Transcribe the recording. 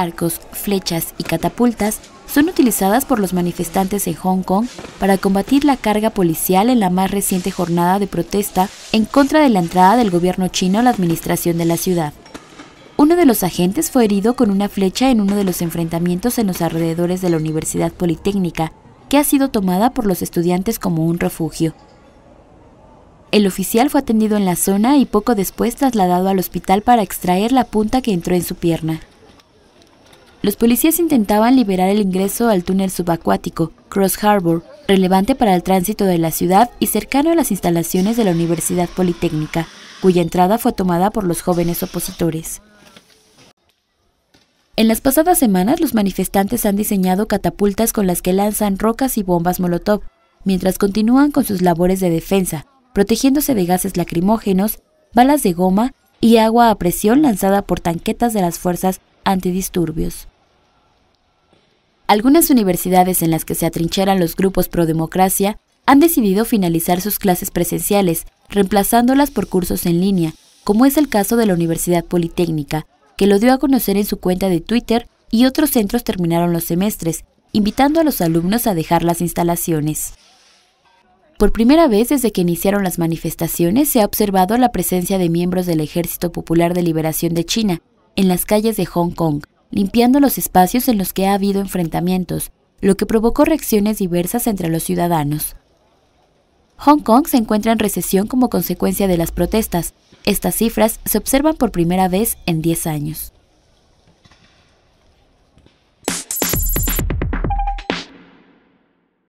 arcos, flechas y catapultas son utilizadas por los manifestantes en Hong Kong para combatir la carga policial en la más reciente jornada de protesta en contra de la entrada del gobierno chino a la administración de la ciudad. Uno de los agentes fue herido con una flecha en uno de los enfrentamientos en los alrededores de la Universidad Politécnica, que ha sido tomada por los estudiantes como un refugio. El oficial fue atendido en la zona y poco después trasladado al hospital para extraer la punta que entró en su pierna. Los policías intentaban liberar el ingreso al túnel subacuático Cross Harbor, relevante para el tránsito de la ciudad y cercano a las instalaciones de la Universidad Politécnica, cuya entrada fue tomada por los jóvenes opositores. En las pasadas semanas, los manifestantes han diseñado catapultas con las que lanzan rocas y bombas Molotov, mientras continúan con sus labores de defensa, protegiéndose de gases lacrimógenos, balas de goma y agua a presión lanzada por tanquetas de las fuerzas antidisturbios algunas universidades en las que se atrincheran los grupos pro democracia han decidido finalizar sus clases presenciales, reemplazándolas por cursos en línea, como es el caso de la Universidad Politécnica, que lo dio a conocer en su cuenta de Twitter y otros centros terminaron los semestres, invitando a los alumnos a dejar las instalaciones. Por primera vez desde que iniciaron las manifestaciones se ha observado la presencia de miembros del Ejército Popular de Liberación de China en las calles de Hong Kong, limpiando los espacios en los que ha habido enfrentamientos, lo que provocó reacciones diversas entre los ciudadanos. Hong Kong se encuentra en recesión como consecuencia de las protestas. Estas cifras se observan por primera vez en 10 años.